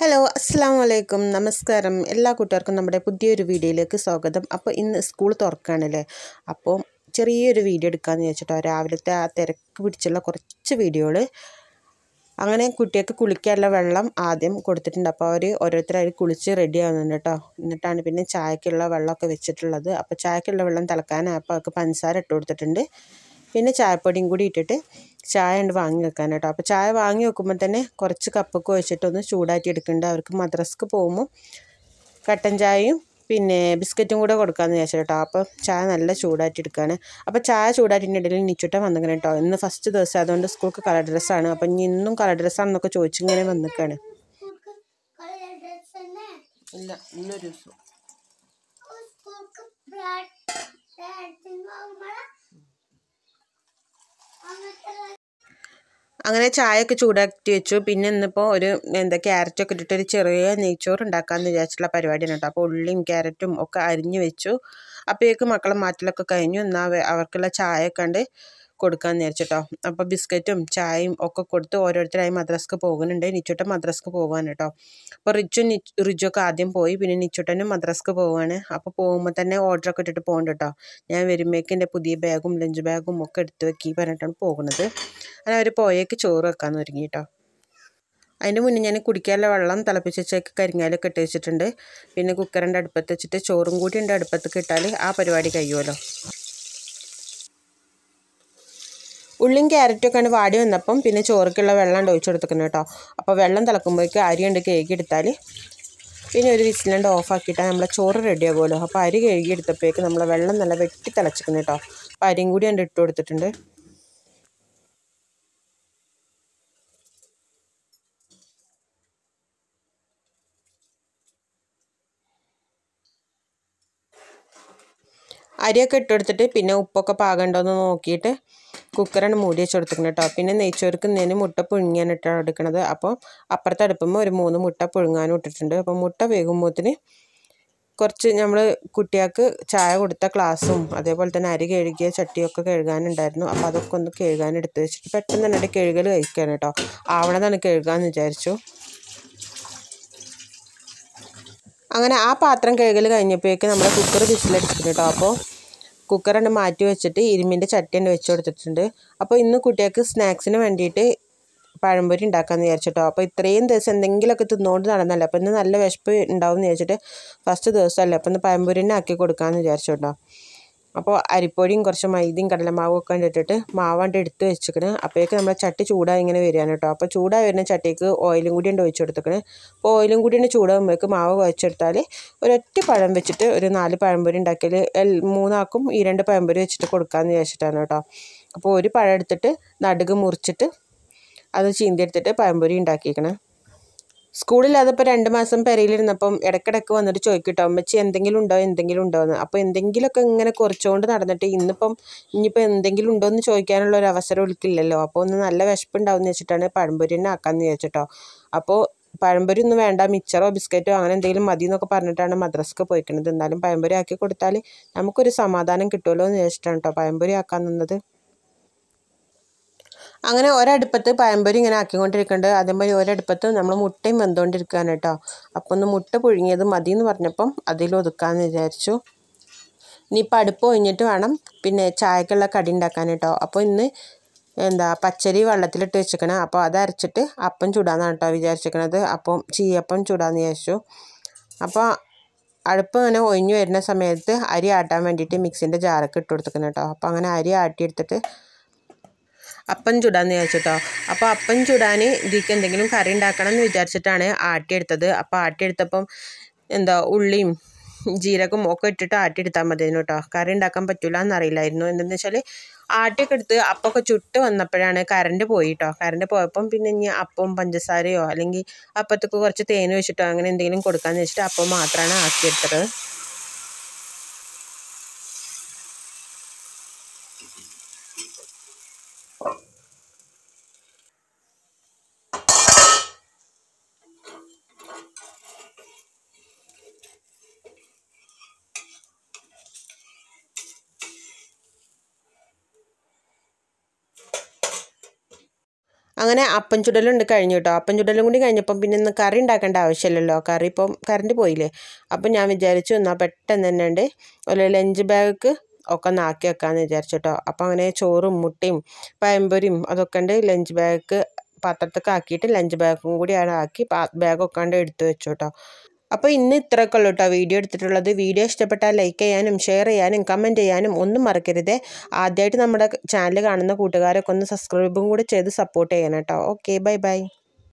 hello അസ്സാം വലൈക്കും നമസ്കാരം എല്ലാ കൂട്ടുകാർക്കും നമ്മുടെ പുതിയൊരു വീഡിയോയിലേക്ക് സ്വാഗതം അപ്പോൾ ഇന്ന് സ്കൂൾ തുറക്കുകയാണല്ലേ അപ്പോൾ ചെറിയൊരു വീഡിയോ എടുക്കാമെന്ന് ചോദിച്ചിട്ടോ രാവിലത്തെ ആ തിരക്ക് പിടിച്ചുള്ള കുറച്ച് വീഡിയോകൾ അങ്ങനെ കുട്ടികൾക്ക് കുളിക്കാനുള്ള വെള്ളം ആദ്യം കൊടുത്തിട്ടുണ്ട് അപ്പോൾ അവർ ഓരോരുത്തരായി കുളിച്ച് റെഡി ആവുന്നുണ്ട് കേട്ടോ എന്നിട്ടാണ് പിന്നെ ചായക്കുള്ള വെള്ളമൊക്കെ വെച്ചിട്ടുള്ളത് അപ്പോൾ ചായക്കുള്ള വെള്ളം തിളക്കാനായപ്പോൾ അവർക്ക് പഞ്ചസാര ഇട്ട് കൊടുത്തിട്ടുണ്ട് പിന്നെ ചായപ്പൊടിയും കൂടി ഇട്ടിട്ട് ചായ ഉണ്ട് വാങ്ങി വെക്കാൻ കേട്ടോ അപ്പോൾ ചായ വാങ്ങി വെക്കുമ്പോൾ തന്നെ കുറച്ച് കപ്പൊക്കെ വെച്ചിട്ടൊന്ന് ചൂടാറ്റി എടുക്കേണ്ട അവർക്ക് മദ്രസ്ക്ക് പോകുമ്പോൾ കട്ടൻ ചായയും പിന്നെ ബിസ്ക്കറ്റും കൂടെ കൊടുക്കാമെന്ന് വിചാരിച്ചു കേട്ടോ അപ്പോൾ ചായ നല്ല ചൂടാറ്റി എടുക്കുകയാണ് അപ്പോൾ ചായ ചൂടാറ്റിൻ്റെ ഇടയിൽ നിച്ചുട്ടം വന്നിങ്ങനെ കേട്ടോ ഇന്ന് ഫസ്റ്റ് ദിവസം അതുകൊണ്ട് സ്കൂൾക്ക് കളർ ഡ്രസ്സാണ് അപ്പം ഇനി ഇന്നും കളർ ഡ്രസ്സാണെന്നൊക്കെ ചോദിച്ചിങ്ങനെ വന്നിക്കാണ് ഇല്ല ഇന്നൊരു ദിവസം അങ്ങനെ ചായയൊക്കെ ചൂടാക്കി വെച്ചു പിന്നെ ഇന്നിപ്പോൾ ഒരു എന്താ ക്യാരറ്റൊക്കെ ഇട്ടിട്ട് ഒരു ചെറിയ നെയ്ച്ചോറ് ഉണ്ടാക്കാമെന്ന് വിചാരിച്ചിട്ടുള്ള പരിപാടിയാണ് കേട്ടോ അപ്പോൾ ഉള്ളിയും ക്യാരറ്റും ഒക്കെ അരിഞ്ഞു വെച്ചു അപ്പോഴേക്ക് മക്കളെ മാറ്റലൊക്കെ കഴിഞ്ഞു എന്നാൽ അവർക്കുള്ള ചായ ഒക്കെ ഉണ്ട് കൊടുക്കാൻ നേരിച്ചിട്ടോ അപ്പോൾ ബിസ്ക്കറ്റും ചായയും ഒക്കെ കൊടുത്ത് ഓരോരുത്തരായി മദ്രസ്ക്ക് പോകുന്നുണ്ട് നിച്ചുട്ടൻ മദ്രസ്ക്ക് പോകാൻ കേട്ടോ അപ്പോൾ റിച്ചു റിജൊക്കെ ആദ്യം പോയി പിന്നെ നിച്ചുട്ടനും മദ്രസ്ക്ക് പോവുകയാണ് അപ്പോൾ പോകുമ്പോൾ തന്നെ ഓർഡറൊക്കെ ഇട്ടിട്ട് പോകണ്ട കേട്ടോ ഞാൻ വരുമ്പോഴേക്ക് എൻ്റെ പുതിയ ബാഗും ലഞ്ച് ബാഗും ഒക്കെ എടുത്ത് വെക്കി പറഞ്ഞിട്ടാണ് പോകുന്നത് അങ്ങനെ അവർ പോയേക്ക് ചോറ് വെക്കാമെന്ന് ഒരുങ്ങി കേട്ടോ അതിൻ്റെ മുന്നേ ഞാൻ കുടിക്കാനുള്ള വെള്ളം തിളപ്പിച്ചേക്ക് കരിങ്ങാലൊക്കെ ഇട്ട് വെച്ചിട്ടുണ്ട് പിന്നെ കുക്കറിൻ്റെ അടുപ്പത്ത് വെച്ചിട്ട് ചോറും കൂടി എൻ്റെ അടുപ്പത്ത് കിട്ടാൽ ആ പരിപാടി കഴിയുമല്ലോ ഉള്ളിയും ക്യാരറ്റും ആണ് വാടി വന്നപ്പം പിന്നെ ചോറക്കുള്ള വെള്ളം ഒഴിച്ചു കൊടുത്തേക്കണം കേട്ടോ അപ്പോൾ വെള്ളം തിളക്കുമ്പോഴേക്ക് അരി ഉണ്ട് കേക്ക് എടുത്താൽ പിന്നെ ഒരു വിസിലുണ്ട് ഓഫാക്കിയിട്ടാൽ നമ്മളെ ചോറ് റെഡി ആകുമല്ലോ അപ്പോൾ അരി കഴുകി എടുത്തപ്പോഴേക്ക് നമ്മളെ വെള്ളം നല്ല വെട്ടി തിളച്ചിക്കണം കേട്ടോ അപ്പോൾ അരിയും കൂടി ഞാൻ ഇട്ട് കൊടുത്തിട്ടുണ്ട് അരിയൊക്കെ ഇട്ടെടുത്തിട്ട് പിന്നെ ഉപ്പൊക്കെ പാകണ്ടോ എന്ന് നോക്കിയിട്ട് കുക്കറാണ് മൂടി വെച്ച് കേട്ടോ പിന്നെ നെയ്ച്ചോർക്ക് ഇന്നേന് മുട്ട പുഴുങ്ങിയാണ് ഇട്ടാണ് എടുക്കുന്നത് അപ്പോൾ അപ്പുറത്തെ അടുപ്പുമ്പോൾ ഒരു മൂന്ന് മുട്ട പുഴുങ്ങാനും ഇട്ടിട്ടുണ്ട് അപ്പോൾ മുട്ട വേകുമ്പോത്തിന് കുറച്ച് നമ്മൾ കുട്ടികൾക്ക് ചായ കൊടുത്ത ക്ലാസ്സും അതേപോലെ തന്നെ അരി കഴുകിയ ചട്ടിയൊക്കെ കഴുകാനുണ്ടായിരുന്നു അപ്പോൾ അതൊക്കെ ഒന്ന് കഴുകാൻ എടുത്ത് വെച്ചിട്ട് പെട്ടെന്ന് തന്നെ കഴുകൽ കഴിക്കാൻ കേട്ടോ ആവണതാണ് കഴുകാമെന്ന് വിചാരിച്ചു അങ്ങനെ ആ പാത്രം കഴുകൽ കഴിഞ്ഞപ്പോഴേക്ക് നമ്മുടെ കുക്കർ വിസിലടിച്ചിട്ടുണ്ട് കേട്ടോ അപ്പോൾ കുക്കറണ്ട് മാറ്റി വെച്ചിട്ട് ഇരുമ്പിൻ്റെ ചട്ടിയുണ്ട് വെച്ച് കൊടുത്തിട്ടുണ്ട് അപ്പോൾ ഇന്ന് കുട്ടികൾക്ക് സ്നാക്സിന് വേണ്ടിയിട്ട് പഴംപൊരി ഉണ്ടാക്കാമെന്ന് വിചാരിച്ചിട്ടോ അപ്പോൾ ഇത്രയും ദിവസം എന്തെങ്കിലുമൊക്കെ തിന്നുകൊണ്ട് നടന്നല്ലേ അപ്പോൾ ഇന്ന് നല്ല വിശപ്പ് ഉണ്ടാവും എന്ന് വിചാരിച്ചിട്ട് ഫസ്റ്റ് ദിവസമല്ലേ അപ്പോൾ ഇന്ന് പഴംപൊരി തന്നെ ആക്കി കൊടുക്കാമെന്ന് വിചാരിച്ചു കേട്ടോ അപ്പോൾ അരിപ്പൊടിയും കുറച്ച് മൈദയും കടലമാവും ഒക്കെ ഇട്ടിട്ട് മാവാണ്ട് എടുത്ത് വെച്ചിക്കണ് അപ്പോഴേക്ക് നമ്മൾ ചട്ടി ചൂടായി ഇങ്ങനെ വരികയാണ് കേട്ടോ അപ്പോൾ ചൂടായി വരുന്ന ചട്ടിക്ക് ഓയിലും കൂടി ഉണ്ട് ഒഴിച്ചു കൊടുത്തേക്കണ് അപ്പോൾ ഓയിലും കൂടി ഉണ്ട് ചൂടാകുമ്പോഴേക്ക് മാവ് കുഴച്ചെടുത്താൽ ഒരൊറ്റ പഴം വെച്ചിട്ട് ഒരു നാല് പഴംപൊരി ഉണ്ടാക്കിയാൽ മൂന്നാക്കും ഈ രണ്ട് പഴംപൊരി വെച്ചിട്ട് കൊടുക്കാമെന്ന് വിചാരിച്ചിട്ടാണ് കേട്ടോ അപ്പോൾ ഒരു പഴം എടുത്തിട്ട് നടുക് മുറിച്ചിട്ട് അത് എടുത്തിട്ട് പഴംപൊരി ഉണ്ടാക്കിയിരിക്കണം സ്കൂളിൽ അതിപ്പോൾ രണ്ട് മാസം പെരയിലിരുന്നപ്പം ഇടയ്ക്കിടയ്ക്ക് വന്നിട്ട് ചോദിക്കട്ടോ അമ്മച്ചി എന്തെങ്കിലും ഉണ്ടോ എന്തെങ്കിലും ഉണ്ടോ എന്ന് അപ്പോൾ എന്തെങ്കിലുമൊക്കെ ഇങ്ങനെ കുറച്ചുകൊണ്ട് നടന്നിട്ട് ഇന്നിപ്പം ഇനിയിപ്പോൾ എന്തെങ്കിലും ഉണ്ടോ എന്ന് ചോദിക്കാനുള്ള ഒരു അവസരം ഒളിക്കില്ലല്ലോ അപ്പോൾ ഒന്ന് നല്ല വിശപ്പുണ്ടാവും എന്ന് വെച്ചിട്ടാണ് പഴംപൊരി തന്നെ ആക്കാമെന്ന് ചോദിച്ചിട്ടോ അപ്പോൾ പഴംപൊരി ഒന്നും വേണ്ട മിച്ചറോ ബിസ്ക്കറ്റോ അങ്ങനെ എന്തെങ്കിലും മതി എന്നൊക്കെ പറഞ്ഞിട്ടാണ് മദ്രസ്ക്ക് പോയിക്കുന്നത് എന്തായാലും പഴംപൊരി ആക്കി കൊടുത്താൽ നമുക്കൊരു സമാധാനം കിട്ടുമല്ലോ എന്ന് വിചാരിച്ചിട്ടാണ് കേട്ടോ പഴംപൊരി ആക്കാൻ നിന്നത് അങ്ങനെ ഒരടുപ്പത്ത് പഴംപൊരി ഇങ്ങനെ ആക്കിക്കൊണ്ടിരിക്കുന്നുണ്ട് അതേമാതിരി ഒരടുപ്പത്ത് നമ്മൾ മുട്ടയും വെന്തുകൊണ്ടിരിക്കുകയാണ് കേട്ടോ അപ്പം ഒന്ന് മുട്ട പുഴുങ്ങിയത് മതി എന്ന് പറഞ്ഞപ്പം അതിൽ ഒതുക്കാമെന്ന് വിചാരിച്ചു ഇനിയിപ്പോൾ അടുപ്പ് ഒഴിഞ്ഞിട്ട് വേണം പിന്നെ ചായക്കുള്ള കടി ഉണ്ടാക്കാൻ കേട്ടോ അപ്പോൾ ഇന്ന് എന്താ പച്ചരി വെള്ളത്തിലിട്ട് വെച്ചിരിക്കണം അപ്പോൾ അത് അരച്ചിട്ട് അപ്പം ചൂടാന്നാണ് കേട്ടോ വിചാരിച്ചിരിക്കണത് അപ്പം ചീയപ്പം ചൂടാന്ന് വിചാരിച്ചു അപ്പോൾ അടുപ്പ് ഇങ്ങനെ ഒഴിഞ്ഞു വരുന്ന സമയത്ത് അരി ആട്ടാൻ വേണ്ടിയിട്ട് മിക്സിൻ്റെ ജാറൊക്കെ ഇട്ട് കൊടുത്തിരിക്കണം കേട്ടോ അപ്പോൾ അങ്ങനെ അരി ആട്ടിയെടുത്തിട്ട് അപ്പം ചുടാമെന്ന് വിചാരിച്ചിട്ടോ അപ്പോൾ അപ്പം ചുടാൻ ഇതിക്ക് എന്തെങ്കിലും കറി ഉണ്ടാക്കണം എന്ന് വിചാരിച്ചിട്ടാണ് ആട്ടിയെടുത്തത് അപ്പോൾ ആട്ടിയെടുത്തപ്പം എന്താ ഉള്ളിയും ജീരകം ഒക്കെ ഇട്ടിട്ട് ആട്ടിയെടുത്താൽ മതി കേട്ടോ കറി ഉണ്ടാക്കാൻ പറ്റില്ല എന്നറിയില്ലായിരുന്നു എന്തെന്ന് വെച്ചാൽ ആട്ടിയൊക്കെ എടുത്ത് അപ്പമൊക്കെ ചുട്ട് വന്നപ്പോഴാണ് കറണ്ട് പോയി കേട്ടോ കറണ്ട് പോയപ്പം പിന്നെ ഇനി അപ്പം പഞ്ചസാരയോ അല്ലെങ്കിൽ അപ്പത്തൊക്കെ കുറച്ച് തേൻ വെച്ചിട്ടോ അങ്ങനെ എന്തെങ്കിലും കൊടുക്കാമെന്ന് വെച്ചിട്ട് അപ്പം മാത്രമാണ് ആക്കിയെടുത്തത് അങ്ങനെ അപ്പം ചുടലുണ്ട് കഴിഞ്ഞു കേട്ടോ അപ്പം ചുടലും കൂടി കഴിഞ്ഞപ്പം പിന്നെ ഇന്ന് കറി ഉണ്ടാക്കേണ്ട ആവശ്യമില്ലല്ലോ കറി ഇപ്പം കറണ്ട് പോയില്ലേ അപ്പം ഞാൻ വിചാരിച്ചു എന്നാൽ പെട്ടെന്ന് തന്നെ ഉണ്ട് ഒരു ലഞ്ച് ബാഗ് ഒക്കെ നാക്കി വെക്കാമെന്ന് വിചാരിച്ചു കേട്ടോ അപ്പം അങ്ങനെ ചോറും മുട്ടയും പയമ്പൊരിയും അതൊക്കെ ഉണ്ട് ലഞ്ച് ബാഗ് പാത്രത്തൊക്കെ ആക്കിയിട്ട് ലഞ്ച് ബാഗും കൂടി അവിടെ ആക്കി ബാഗൊക്കെ ഉണ്ട് എടുത്തു വെച്ചു കേട്ടോ അപ്പോൾ ഇന്ന് ഇത്രയൊക്കെ ഉള്ളൂ കേട്ടോ വീഡിയോ എടുത്തിട്ടുള്ളത് വീഡിയോ ഇഷ്ടപ്പെട്ടാൽ ലൈക്ക് ചെയ്യാനും ഷെയർ ചെയ്യാനും കമൻറ്റ് ചെയ്യാനും ഒന്നും മറക്കരുത് ആദ്യമായിട്ട് നമ്മുടെ ചാനൽ കാണുന്ന കൂട്ടുകാരൊക്കെ ഒന്ന് സബ്സ്ക്രൈബും കൂടി ചെയ്ത് സപ്പോർട്ട് ചെയ്യണം കേട്ടോ ഓക്കെ ബൈ ബൈ